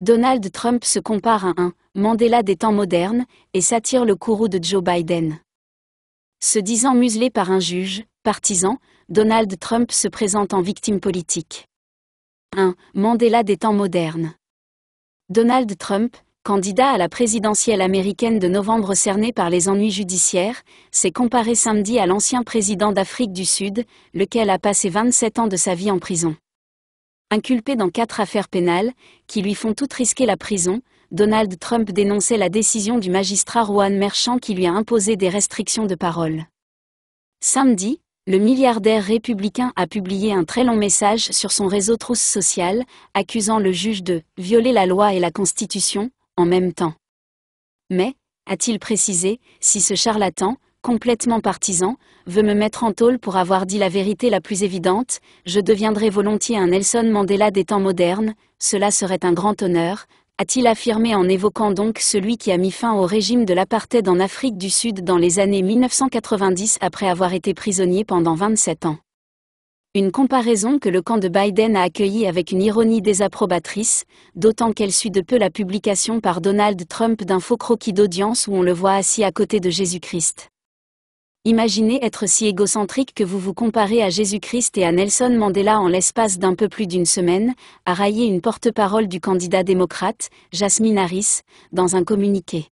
Donald Trump se compare à un Mandela des temps modernes et s'attire le courroux de Joe Biden. Se disant muselé par un juge, partisan, Donald Trump se présente en victime politique. 1. Mandela des temps modernes. Donald Trump, candidat à la présidentielle américaine de novembre cerné par les ennuis judiciaires, s'est comparé samedi à l'ancien président d'Afrique du Sud, lequel a passé 27 ans de sa vie en prison. Inculpé dans quatre affaires pénales, qui lui font toutes risquer la prison, Donald Trump dénonçait la décision du magistrat Juan Merchant qui lui a imposé des restrictions de parole. Samedi, le milliardaire républicain a publié un très long message sur son réseau Trousse Social, accusant le juge de violer la loi et la Constitution, en même temps. Mais, a-t-il précisé, si ce charlatan, complètement partisan, veut me mettre en tôle pour avoir dit la vérité la plus évidente, je deviendrai volontiers un Nelson Mandela des temps modernes, cela serait un grand honneur, a-t-il affirmé en évoquant donc celui qui a mis fin au régime de l'apartheid en Afrique du Sud dans les années 1990 après avoir été prisonnier pendant 27 ans. Une comparaison que le camp de Biden a accueillie avec une ironie désapprobatrice, d'autant qu'elle suit de peu la publication par Donald Trump d'un faux croquis d'audience où on le voit assis à côté de Jésus-Christ. Imaginez être si égocentrique que vous vous comparez à Jésus-Christ et à Nelson Mandela en l'espace d'un peu plus d'une semaine, a raillé une porte-parole du candidat démocrate, Jasmine Harris, dans un communiqué.